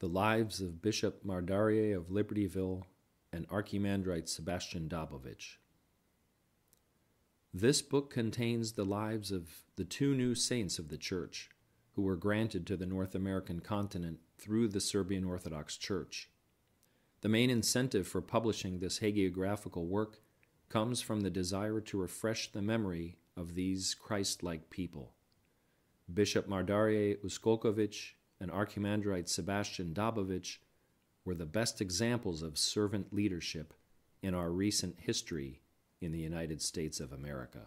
the lives of Bishop Mardarie of Libertyville and Archimandrite Sebastian Dabovich. This book contains the lives of the two new saints of the Church who were granted to the North American continent through the Serbian Orthodox Church. The main incentive for publishing this hagiographical work comes from the desire to refresh the memory of these Christ like people. Bishop Mardarie Uskolkovich and Archimandrite Sebastian Dobovich were the best examples of servant leadership in our recent history in the United States of America.